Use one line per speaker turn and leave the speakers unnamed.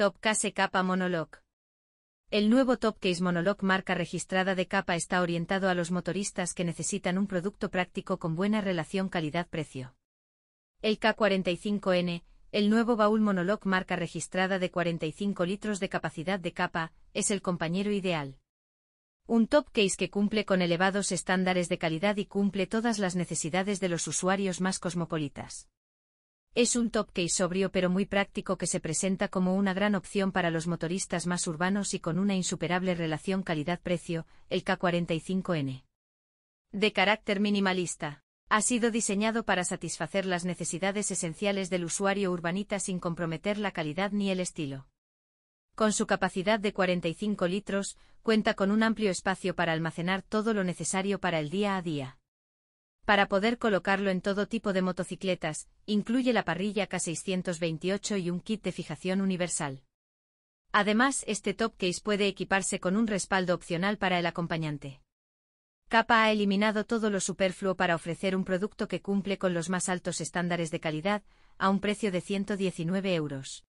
Top Case Capa Monologue. El nuevo Topcase Monolog marca registrada de capa está orientado a los motoristas que necesitan un producto práctico con buena relación calidad-precio. El K45N, el nuevo baúl Monologue marca registrada de 45 litros de capacidad de capa, es el compañero ideal. Un Topcase que cumple con elevados estándares de calidad y cumple todas las necesidades de los usuarios más cosmopolitas. Es un top case sobrio pero muy práctico que se presenta como una gran opción para los motoristas más urbanos y con una insuperable relación calidad-precio, el K45N. De carácter minimalista. Ha sido diseñado para satisfacer las necesidades esenciales del usuario urbanita sin comprometer la calidad ni el estilo. Con su capacidad de 45 litros, cuenta con un amplio espacio para almacenar todo lo necesario para el día a día para poder colocarlo en todo tipo de motocicletas, incluye la parrilla K628 y un kit de fijación universal. Además, este top case puede equiparse con un respaldo opcional para el acompañante. Capa ha eliminado todo lo superfluo para ofrecer un producto que cumple con los más altos estándares de calidad, a un precio de 119 euros.